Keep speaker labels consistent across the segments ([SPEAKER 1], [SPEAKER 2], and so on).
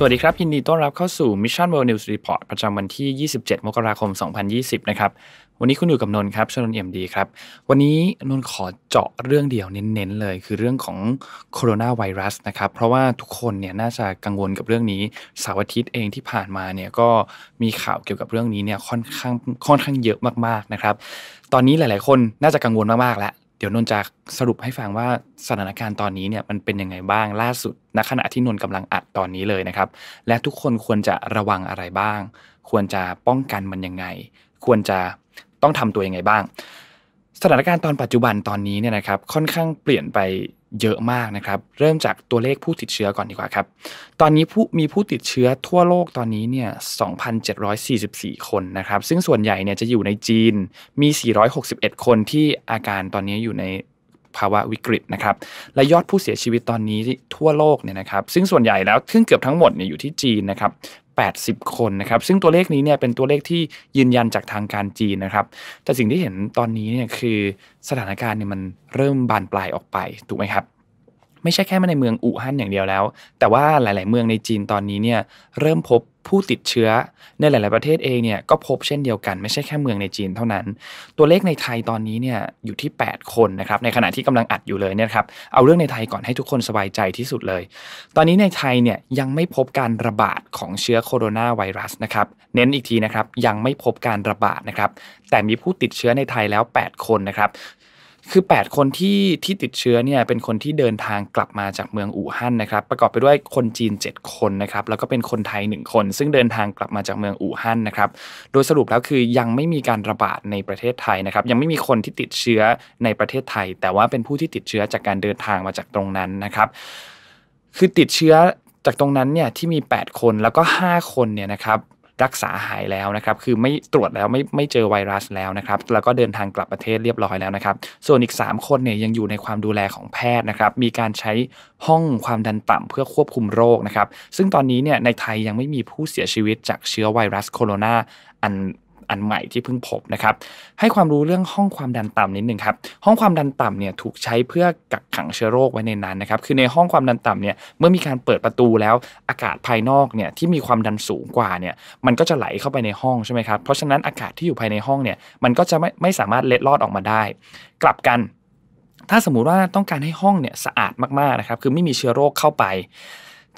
[SPEAKER 1] สวัสดีครับ ยินดีต้อนรับเข้าสู่ Mission World News Report ประจำวันที่ 27 มกราคม 2020 นะครับ วันนี้คุณอยู่กับนนท์ครับชนนเอ็มดีครับ วันนี้นนท์ขอเจาะเรื่องเดียวเน้นๆเลยคือเรื่องของโคโรนาไวรัสนะครับเพราะว่าทุกคนเนี่ยน่าจะกังวลกับเรื่องนี้เสาร์อาทิตย์เองที่ผ่านมาเนี่ยก็มีข่าวเกี่ยวกับเรื่องนี้เนี่ยค่อนข้างค่อนข้างเยอะมาก ๆ นะครับ ตอนนี้หลาย ๆ คนน่าจะกังวลมากๆแล้วเดี๋ยวนนจะสรุปให้ฟังว่าสถานการณ์ตอนนี้เนี่ยมันเป็นยังไงบ้างล่าสุดณขณะที่นนกำลังอัดตอนนี้เลยนะครับ และทุกคนควรจะระวังอะไรบ้าง ควรจะป้องกันมันยังไง ควรจะต้องทำตัวยังไงบ้างสถานการณ์ตอนปัจจุบันตอนนี้เนี่ยนะครับค่อนข้างเปลี่ยนไปเยอะมากนะครับเริ่มจากตัวเลขผู้ติดเชื้อก่อนดีกว่าครับ ตอนนี้ผู้มีผู้ติดเชื้อทั่วโลกตอนนี้เนี่ย 2,744 คนนะครับซึ่งส่วนใหญ่เนี่ยจะอยู่ในจีนมี 461 คนที่อาการตอนนี้อยู่ในภาวะวิกฤตนะครับและยอดผู้เสียชีวิตตอนนี้ทั่วโลกเนี่ยนะครับ ซึ่งส่วนใหญ่แล้วทึ่งเกือบทั้งหมดเนี่ยอยู่ที่จีนนะครับ80 คนนะครับ ซึ่งตัวเลขนี้เนี่ยเป็นตัวเลขที่ยืนยันจากทางการจีนนะครับแต่สิ่งที่เห็นตอนนี้เนี่ยคือสถานการณ์เนี่ยมันเริ่มบานปลายออกไป ถูกไหมครับ ไม่ใช่แค่มาในเมืองอู่ฮั่นอย่างเดียวแล้ว แต่ว่าหลาย ๆ เมืองในจีนตอนนี้เนี่ยเริ่มพบผู้ติดเชื้อในหลาย ๆ ประเทศเองเนี่ยก็พบเช่นเดียวกันไม่ใช่แค่เมืองในจีนเท่านั้น ตัวเลขในไทยตอนนี้เนี่ยอยู่ที่ 8 คนนะครับในขณะที่กำลังอัดอยู่เลยเนี่ยครับเอาเรื่องในไทยก่อนให้ทุกคนสบายใจที่สุดเลย ตอนนี้ในไทยเนี่ยยังไม่พบการระบาดของเชื้อโคโรนาไวรัสนะครับเน้นอีกทีนะครับยังไม่พบการระบาดนะครับแต่มีผู้ติดเชื้อในไทยแล้ว 8 คนนะครับคือ 8 คนที่ที่ติดเชื้อเนี่ย เป็นคนที่เดินทางกลับมาจากเมืองอู่ฮั่นนะครับ ประกอบไปด้วยคนจีน 7 คนนะครับ แล้วก็เป็นคนไทย 1 คน ซึ่งเดินทางกลับมาจากเมืองอู่ฮั่นนะครับ โดยสรุปแล้วคือยังไม่มีการระบาดในประเทศไทยนะครับ ยังไม่มีคนที่ติดเชื้อในประเทศไทย แต่ว่าเป็นผู้ที่ติดเชื้อจากการเดินทางมาจากตรงนั้นนะครับ คือติดเชื้อจากตรงนั้นเนี่ยที่มี 8 คน แล้วก็ 5 คน เนี่ยนะครับรักษาหายแล้วนะครับ คือไม่ตรวจแล้วไม่ไม่เจอไวรัสแล้วนะครับ แล้วก็เดินทางกลับประเทศเรียบร้อยแล้วนะครับ ส่วนอีก 3 คนเนี่ยยังอยู่ในความดูแลของแพทย์นะครับ มีการใช้ห้องความดันต่ำ เพื่อควบคุมโรคนะครับ ซึ่งตอนนี้เนี่ยในไทยยังไม่มีผู้เสียชีวิตจากเชื้อไวรัสโคโรนาอันอันใหม่ที่เพิ่งพบนะครับ ให้ความรู้เรื่องห้องความดันต่ำนิดนึงครับห้องความดันต่ำเนี่ยถูกใช้เพื่อกักขังเชื้อโรคไว้ในนั้นนะครับคือในห้องความดันต่ำเนี่ยเมื่อมีการเปิดประตูแล้วอากาศภายนอกเนี่ยที่มีความดันสูงกว่าเนี่ยมันก็จะไหลเข้าไปในห้องใช่ไหมครับเพราะฉะนั้นอากาศที่อยู่ภายในห้องเนี่ยมันก็จะไม่ไม่สามารถเล็ดลอดออกมาได้ กลับกัน ถ้าสมมุติว่าต้องการให้ห้องเนี่ยสะอาดมากๆนะครับคือไม่มีเชื้อโรคเข้าไป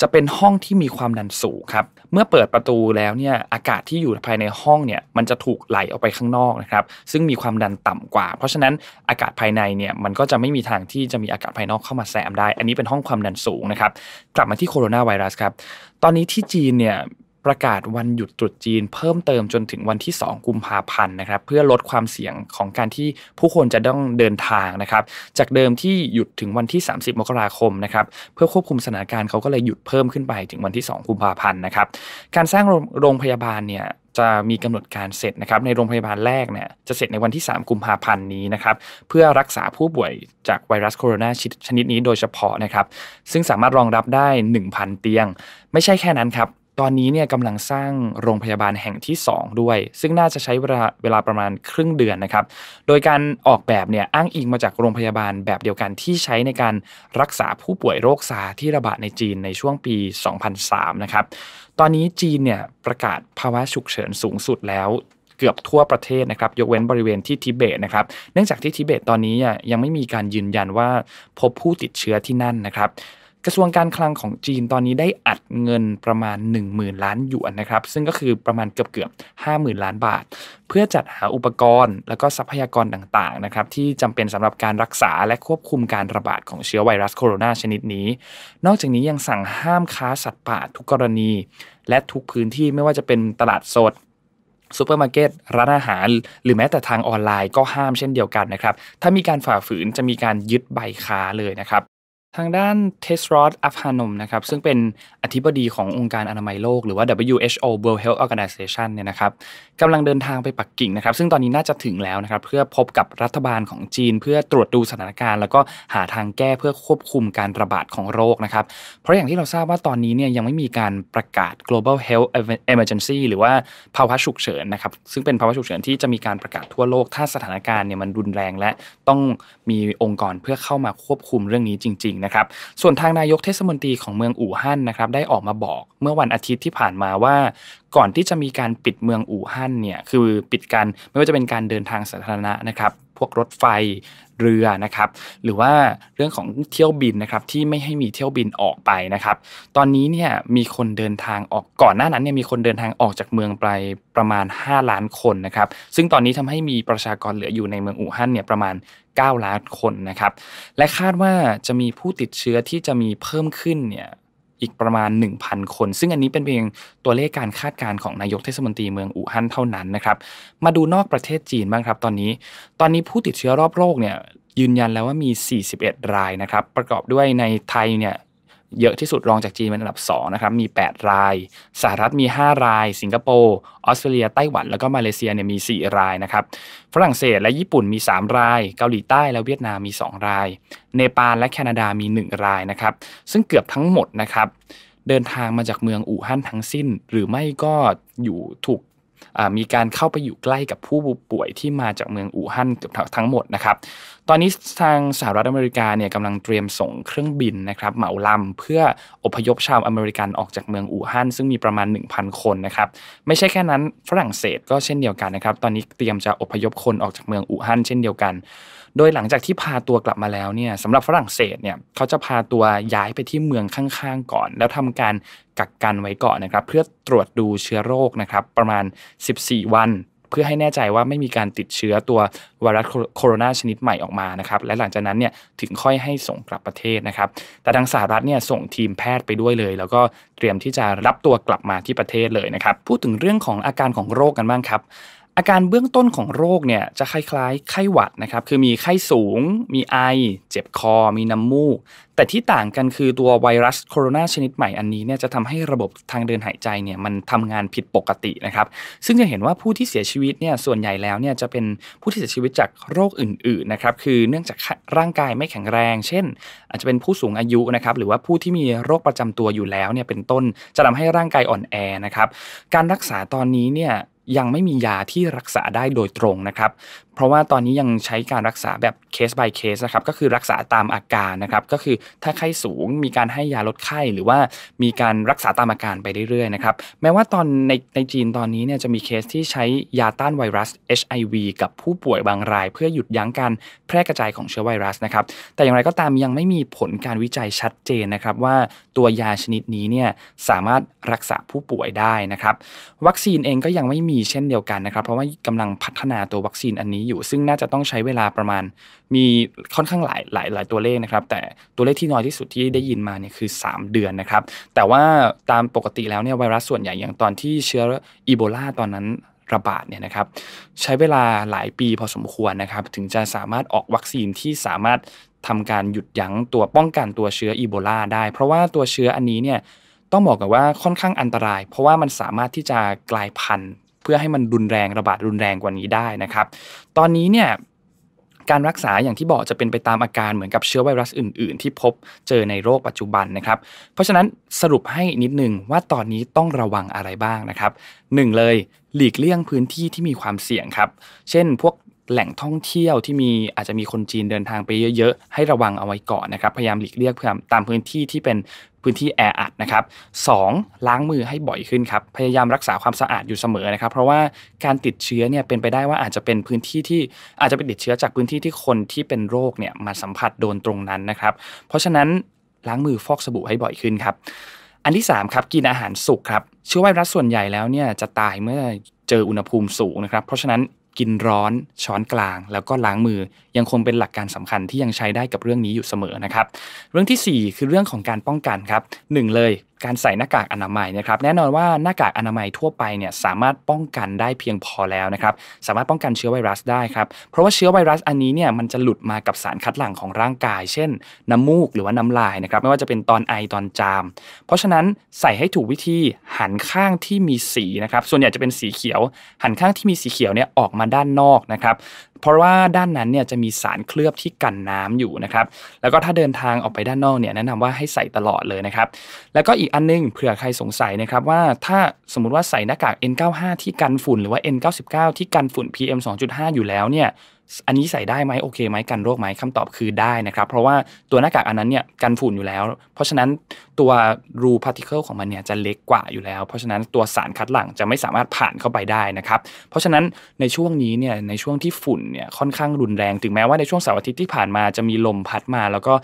[SPEAKER 1] จะเป็นห้องที่มีความดันสูงครับ เมื่อเปิดประตูแล้วเนี่ย อากาศที่อยู่ภายในห้องเนี่ย มันจะถูกไหลออกไปข้างนอกนะครับ ซึ่งมีความดันต่ำกว่า เพราะฉะนั้นอากาศภายในเนี่ยมันก็จะไม่มีทางที่จะมีอากาศภายนอกเข้ามาแซมได้ อันนี้เป็นห้องความดันสูงนะครับกลับมาที่โคโรนาไวรัสครับตอนนี้ที่จีนเนี่ยประกาศวันหยุดตรุษจีนเพิ่มเติมจนถึงวันที่2กุมภาพันธ์นะครับเพื่อลดความเสี่ยงของการที่ผู้คนจะต้องเดินทางนะครับ จากเดิมที่หยุดถึงวันที่ 30มกราคมนะครับ เพื่อควบคุมสถานการณ์เขาก็เลยหยุดเพิ่มขึ้นไป ถึงวันที่2กุมภาพันธ์นะครับการสร้างโรงพยาบาลเนี่ยจะมีกำหนดการเสร็จนะครับในโรงพยาบาลแรกเนี่ยจะเสร็จในวันที่3กุมภาพันธ์นี้นะครับเพื่อรักษาผู้ป่วยจากไวรัสโคโรนาชนิดนี้โดยเฉพาะนะครับ ซึ่งสามารถรองรับได้ 1,000 เตียง ไม่ใช่แค่นั้นครับตอนนี้เนี่ยกำลังสร้างโรงพยาบาลแห่งที่ 2 ด้วย ซึ่งน่าจะใช้เวลาเวลาประมาณครึ่งเดือนนะครับ โดยการออกแบบเนี่ยอ้างอิงมาจากโรงพยาบาลแบบเดียวกันที่ใช้ในการรักษาผู้ป่วยโรคซาที่ระบาดในจีนในช่วงปี 2003นะครับตอนนี้จีนเนี่ยประกาศภาวะฉุกเฉินสูงสุดแล้ว เกือบทั่วประเทศนะครับ ยกเว้นบริเวณที่ทิเบตนะครับ เนื่องจากที่ทิเบตตอนนี้ยังไม่มีการยืนยันว่าพบผู้ติดเชื้อที่นั่นนะครับกระทรวงการคลังของจีนตอนนี้ได้อัดเงินประมาณ 10,000 ล้านหยวนนะครับ ซึ่งก็คือประมาณเกือบเกือบ 50,000 ล้านบาท เพื่อจัดหาอุปกรณ์และก็ทรัพยากรต่างๆนะครับที่จำเป็นสำหรับการรักษาและควบคุมการระบาดของเชื้อไวรัสโคโรนาชนิดนี้ นอกจากนี้ยังสั่งห้ามค้าสัตว์ป่า ทุกกรณี และทุกพื้นที่ไม่ว่าจะเป็นตลาดสดซูเปอร์มาร์เก็ตร้านอาหาร หรือแม้แต่ทางออนไลน์ก็ห้ามเช่นเดียวกันนะครับถ้ามีการฝ่าฝืนจะมีการยึดใบค้าเลยนะครับทางด้านเทสรอดอัฟฮานมนะครับซึ่งเป็นอธิบดีขององค์การอนามัยโลก หรือว่า WHO World Health Organization เนี่ยนะครับกำลังเดินทางไปปักกิ่งนะครับซึ่งตอนนี้น่าจะถึงแล้วนะครับเพื่อพบกับรัฐบาลของจีน เพื่อตรวจดูสถานการณ์แล้วก็หาทางแก้เพื่อควบคุมการระบาดของโรคนะครับเพราะอย่างที่เราทราบว่าตอนนี้เนี่ยยังไม่มีการประกาศ global health emergency หรือว่าภาวะฉุกเฉินนะครับซึ่งเป็นภาวะฉุกเฉินที่จะมีการประกาศทั่วโลกถ้าสถานการณ์เนี่ยมันรุนแรง และต้องมีองค์กรเพื่อเข้ามาควบคุมเรื่องนี้จริงนะครับส่วนทางนายกเทศมนตรีของเมืองอู่ฮั่นนะครับได้ออกมาบอกเมื่อวันอาทิตย์ที่ผ่านมาว่าก่อนที่จะมีการปิดเมืองอู่ฮั่นเนี่ยคือปิดการไม่ว่าจะเป็นการเดินทางสาธารณะนะครับพวกรถไฟเรือนะครับ หรือว่าเรื่องของเที่ยวบินนะครับ ที่ไม่ให้มีเที่ยวบินออกไปนะครับ ตอนนี้เนี่ยมีคนเดินทางออกก่อนหน้านั้นเนี่ยมีคนเดินทางออกจากเมืองไปประมาณ 5 ล้านคนนะครับ ซึ่งตอนนี้ทำให้มีประชากรเหลืออยู่ในเมืองอู่ฮั่นเนี่ยประมาณ 9 ล้านคนนะครับ และคาดว่าจะมีผู้ติดเชื้อที่จะมีเพิ่มขึ้นเนี่ยอีกประมาณ 1,000 คน ซึ่งอันนี้เป็นเพียงตัวเลขการคาดการณ์ของนายกเทศมนตรีเมืองอู่ฮั่นเท่านั้นนะครับ มาดูนอกประเทศจีนบ้างครับตอนนี้ตอนนี้ผู้ติดเชื้อรอบโลกเนี่ยยืนยันแล้วว่ามี 41 รายนะครับ ประกอบด้วยในไทยเนี่ยเยอะที่สุดรองจากจีนเป็นอันดับ2นะครับมี 8 ราย สหรัฐมี 5 ราย สิงคโปร์ ออสเตรเลียไต้หวันแล้วก็มาเลเซียเนี่ยมี 4 รายนะครับฝรั่งเศสและญี่ปุ่นมี 3 ราย เกาหลีใต้และเวียดนามมี2 ราย เนปาลและแคนาดามี 1 รายนะครับซึ่งเกือบทั้งหมดนะครับเดินทางมาจากเมืองอู่ฮั่นทั้งสิ้น หรือไม่ก็อยู่ถูกมีการเข้าไปอยู่ใกล้กับผู้ป่วยที่มาจากเมืองอู่ฮั่นเกือบทั้งหมดนะครับตอนนี้ทางสหรัฐอเมริกาเนี่ยกำลังเตรียมส่งเครื่องบินนะครับเหมาลำเพื่ออพยพชาวอเมริกันออกจากเมืองอู่ฮั่นซึ่งมีประมาณ1,000คนนะครับไม่ใช่แค่นั้นฝรั่งเศสก็เช่นเดียวกันนะครับตอนนี้เตรียมจะอพยพคนออกจากเมืองอู่ฮั่นเช่นเดียวกัน โดยหลังจากที่พาตัวกลับมาแล้วเนี่ยสำหรับฝรั่งเศสเนี่ยเขาจะพาตัวย้ายไปที่เมืองข้างๆก่อน แล้วทำการกักกันไว้ก่อนนะครับเพื่อตรวจดูเชื้อโรคนะครับประมาณ 14 วันเพื่อให้แน่ใจว่าไม่มีการติดเชื้อตัวไวรัสโคโรนาชนิดใหม่ออกมานะครับและหลังจากนั้นเนี่ยถึงค่อยให้ส่งกลับประเทศนะครับ แต่ทางสหรัฐเนี่ยส่งทีมแพทย์ไปด้วยเลย แล้วก็เตรียมที่จะรับตัวกลับมาที่ประเทศเลยนะครับ พูดถึงเรื่องของอาการของโรคกันบ้างครับอาการเบื้องต้นของโรคเนี่ยจะคล้ายๆไข้หวัดนะครับ คือมีไข้สูง มีไอ เจ็บคอ มีน้ำมูก แต่ที่ต่างกันคือตัวไวรัสโคโรนาชนิดใหม่อันนี้เนี่ยจะทำให้ระบบทางเดินหายใจเนี่ยมันทำงานผิดปกตินะครับ ซึ่งจะเห็นว่าผู้ที่เสียชีวิตเนี่ยส่วนใหญ่แล้วเนี่ยจะเป็นผู้ที่เสียชีวิตจากโรคอื่น ๆนะครับ คือเนื่องจากร่างกายไม่แข็งแรง เช่น อาจจะเป็นผู้สูงอายุนะครับ หรือว่าผู้ที่มีโรคประจำตัวอยู่แล้วเนี่ยเป็นต้น จะทำให้ร่างกายอ่อนแอนะครับ การรักษาตอนนี้เนี่ยยังไม่มียาที่รักษาได้โดยตรงนะครับ เพราะว่าตอนนี้ยังใช้การรักษาแบบเคส by เคสนะครับ ก็คือรักษาตามอาการนะครับ ก็คือถ้าไข้สูงมีการให้ยาลดไข้หรือว่ามีการรักษาตามอาการไปเรื่อยๆนะครับ แม้ว่าตอนในในจีนตอนนี้เนี่ยจะมีเคสที่ใช้ยาต้านไวรัส HIV กับผู้ป่วยบางรายเพื่อหยุดยั้งการแพร่กระจายของเชื้อไวรัสนะครับ แต่อย่างไรก็ตามยังไม่มีผลการวิจัยชัดเจนนะครับว่าตัวยาชนิดนี้เนี่ยสามารถรักษาผู้ป่วยได้นะครับ วัคซีนเองก็ยังไม่มีมีเช่นเดียวกันนะครับ เพราะว่ากำลังพัฒนาตัววัคซีนอันนี้อยู่ ซึ่งน่าจะต้องใช้เวลาประมาณ มีค่อนข้างหลาย หลายหลายตัวเลขนะครับ แต่ตัวเลขที่น้อยที่สุดที่ได้ยินมาเนี่ยคือ 3 เดือนนะครับ แต่ว่าตามปกติแล้วเนี่ยไวรัสส่วนใหญ่อย่างตอนที่เชื้ออีโบลาตอนนั้นระบาดเนี่ยนะครับใช้เวลาหลายปีพอสมควรนะครับถึงจะสามารถออกวัคซีนที่สามารถทำการหยุดยั้งตัวป้องกันตัวเชื้ออีโบลาได้ เพราะว่าตัวเชื้ออันนี้เนี่ยต้องบอกกันว่าค่อนข้างอันตราย เพราะว่ามันสามารถที่จะกลายพันธุ์เพื่อให้มันรุนแรงระบาดรุนแรงกว่านี้ได้นะครับ ตอนนี้เนี่ยการรักษาอย่างที่บอกจะเป็นไปตามอาการเหมือนกับเชื้อไวรัสอื่น ๆ ที่พบเจอในโรคปัจจุบันนะครับ เพราะฉะนั้นสรุปให้นิดนึงว่าตอนนี้ต้องระวังอะไรบ้างนะครับ 1 เลยหลีกเลี่ยงพื้นที่ที่มีความเสี่ยงครับ เช่นพวกแหล่งท่องเที่ยวที่มีอาจจะมีคนจีนเดินทางไปเยอะๆ ให้ระวังเอาไว้ก่อนนะครับพยายามหลีกเลี่ยงพตามพื้นที่ที่เป็นพื้นที่แออัดนะครับ 2. ล้างมือให้บ่อยขึ้นครับพยายามรักษาความสะอาดอยู่เสมอนะครับ เพราะว่าการติดเชื้อเนี่ยเป็นไปได้ว่าอาจจะเป็นพื้นที่ที่อาจจะเป็นติดเชื้อจากพื้นที่ที่คนที่เป็นโรคเนี่ยมาสัมผัสโดนตรงนั้นนะครับเพราะฉะนั้นล้างมือฟอกสบู่ให้บ่อยขึ้นครับอันที่3ครับกินอาหารสุกครับเชื้อไวรัสส่วนใหญ่แล้วเนี่ยจะตายเมื่อเจออุณหภูมิสูงนะครับเพราะฉะนั้นกินร้อน ช้อนกลาง แล้วก็ล้างมือ ยังคงเป็นหลักการสำคัญที่ยังใช้ได้กับเรื่องนี้อยู่เสมอนะครับ เรื่องที่ 4 คือเรื่องของการป้องกันครับหเลยการใส่หน้ากากอนามัยนะครับแน่นอนว่าหน้ากากอนามัยทั่วไปเนี่ยสามารถป้องกันได้เพียงพอแล้วนะครับสามารถป้องกันเชื้อไวรัสได้ครับเพราะว่าเชื้อไวรัสอันนี้เนี่ยมันจะหลุดมากับสารคัดหลั่งของร่างกาย เช่นน้ำมูกหรือว่าน้ำลายนะครับไม่ว่าจะเป็นตอนไอตอนจามเพราะฉะนั้นใส่ให้ถูกวิธีหันข้างที่มีสีนะครับส่วนใหญ่จะเป็นสีเขียว หันข้างที่มีสีเขียวเนี่ยออกมาด้านนอกนะครับเพราะว่าด้านนั้นเนี่ยจะมีสารเคลือบที่กันน้ำอยู่นะครับ แล้วก็ถ้าเดินทางออกไปด้านนอกเนี่ยแนะนำว่าให้ใส่ตลอดเลยนะครับ แล้วก็อีกอันนึงเผื่อใครสงสัยนะครับว่าถ้าสมมติว่าใส่หน้ากาก N95 ที่กันฝุ่นหรือว่า n 9 9ที่กันฝุ่น PM 2.5 อยู่แล้วเนี่ยอันนี้ใส่ได้ไหมโอเคไหมกันโรคไหมคำตอบคือได้นะครับ เพราะว่าตัวหน้ากากอันนั้นเนี่ยกันฝุ่นอยู่แล้ว เพราะฉะนั้นตัวรูพาร์ติเคิลของมันเนี่ยจะเล็กกว่าอยู่แล้ว เพราะฉะนั้นตัวสารคัดหลั่งจะไม่สามารถผ่านเข้าไปได้นะครับเพราะฉะนั้นในช่วงนี้เนี่ยในช่วงที่ฝุ่นเนี่ยค่อนข้างรุนแรงถึงแม้ว่าในช่วงเสาร์อาทิตย์ที่ผ่านมาจะมีลมพัดมา แล้วก็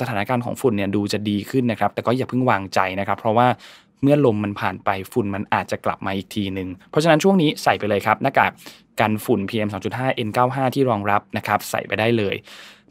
[SPEAKER 1] สถานการณ์ของฝุ่นเนี่ยดูจะดีขึ้นนะครับแต่ก็อย่าเพิ่งวางใจนะครับ เพราะว่าเมื่อลมมันผ่านไปฝุ่นมันอาจจะกลับมาอีกทีหนึ่งเพราะฉะนั้นช่วงนี้ใส่ไปเลยครับหน้ากากกันฝุ่น PM 2.5 N95 ที่รองรับนะครับ ใส่ไปได้เลย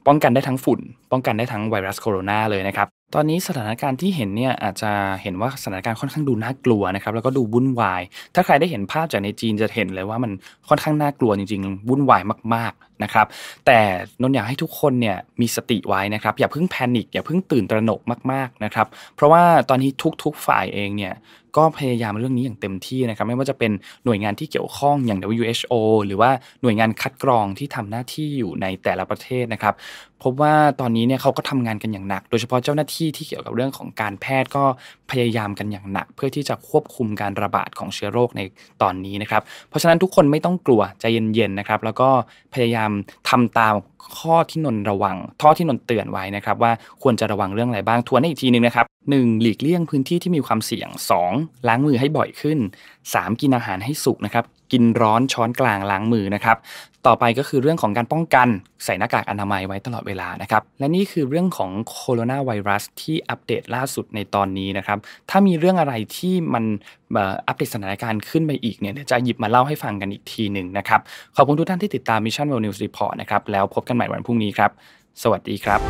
[SPEAKER 1] ป้องกันได้ทั้งฝุ่น ป้องกันได้ทั้งไวรัสโคโรนาเลยนะครับตอนนี้สถานการณ์ที่เห็นเนี่ยอาจจะเห็นว่าสถานการณ์ค่อนข้างดูน่ากลัวนะครับแล้วก็ดูวุ่นวาย ถ้าใครได้เห็นภาพจากในจีนจะเห็นเลยว่ามันค่อนข้างน่ากลัวจริงๆวุ่นวายมากนะครับแต่นนอยากให้ทุกคนเนี่ยมีสติไว้นะครับอย่าเพิ่งแพนิคอย่าเพิ่งตื่นตระหนกมากๆนะครับเพราะว่าตอนนี้ทุก ๆฝ่ายเองเนี่ยก็พยายามเรื่องนี้อย่างเต็มที่นะครับไม่ว่าจะเป็นหน่วยงานที่เกี่ยวข้องอย่าง WHO หรือว่าหน่วยงานคัดกรองที่ทำหน้าที่อยู่ในแต่ละประเทศนะครับพบว่าตอนนี้เนี่ยเขาก็ทำงานกันอย่างหนัก โดยเฉพาะเจ้าหน้าที่ที่เกี่ยวกับเรื่องของการแพทย์ก็พยายามกันอย่างหนัก เพื่อที่จะควบคุมการระบาดของเชื้อโรคในตอนนี้นะครับเพราะฉะนั้นทุกคนไม่ต้องกลัวใจเย็นๆนะครับแล้วก็พยายามามทำตามข้อที่นนระวัง ท่อที่นนเตือนไว้นะครับ ว่าควรจะระวังเรื่องอะไรบ้างทวนให้อีกทีนึงนะครับ 1. หลีกเลี่ยงพื้นที่ที่มีความเสี่ยง 2. ล้างมือให้บ่อยขึ้น 3. กินอาหารให้สุกนะครับกินร้อนช้อนกลาง ล้างมือนะครับต่อไปก็คือเรื่องของการป้องกันใส่หน้ากากอนามัยไว้ตลอดเวลานะครับและนี่คือเรื่องของโคโรนาไวรัส ที่อัปเดตล่าสุดในตอนนี้นะครับถ้ามีเรื่องอะไรที่มันอัปเดตสถานการณ์ขึ้นไปอีกเนี่ยจะหยิบมาเล่าให้ฟังกันอีกทีหนึ่งนะครับขอบคุณทุกท่านที่ติดตาม Mission World News Report นะครับแล้วพบกันใหม่วันพรุ่งนี้ครับสวัสดีครับ